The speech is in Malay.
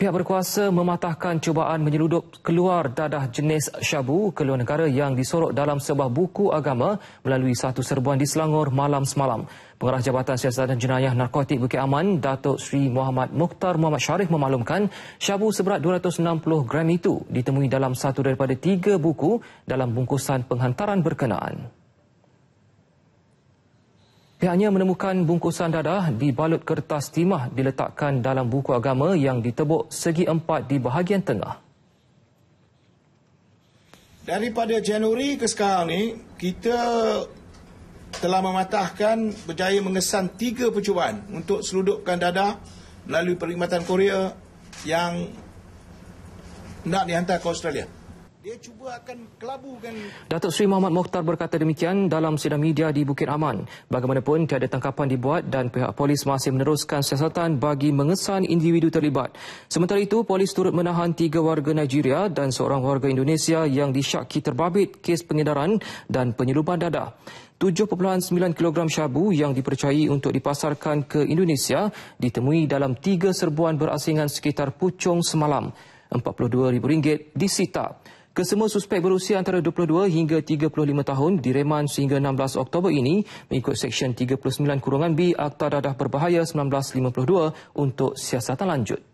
Pihak berkuasa mematahkan cubaan menyeludup keluar dadah jenis syabu ke luar negara yang disorok dalam sebuah buku agama melalui satu serbuan di Selangor malam semalam. Pengarah Jabatan Siasatan dan Jenayah Narkotik Bukit Aman, Datuk Sri Muhammad Mukhtar Muhammad Syarif memaklumkan syabu seberat 260 gram itu ditemui dalam satu daripada tiga buku dalam bungkusan penghantaran berkenaan. Pihaknya menemukan bungkusan dadah dibalut kertas timah diletakkan dalam buku agama yang ditebuk segi empat di bahagian tengah. Daripada Januari ke sekarang ni, kita telah mematahkan berjaya mengesan tiga percubaan untuk seludupkan dadah melalui perkhidmatan Korea yang nak dihantar ke Australia dia cuba akan kelabukan Datuk Seri Muhammad Mokhtar berkata demikian dalam sidang media di Bukit Aman bagaimanapun tiada tangkapan dibuat dan pihak polis masih meneruskan siasatan bagi mengesan individu terlibat sementara itu polis turut menahan tiga warga Nigeria dan seorang warga Indonesia yang disyaki terbabit kes pengedaran dan penyeluman dadah 7.9 kg syabu yang dipercayai untuk dipasarkan ke Indonesia ditemui dalam tiga serbuan berasingan sekitar Pucung semalam rm ringgit disita. Kesemua suspek berusia antara 22 hingga 35 tahun direman sehingga 16 Oktober ini mengikut Seksyen 39 Kurungan B Akta Dadah Berbahaya 1952 untuk siasatan lanjut.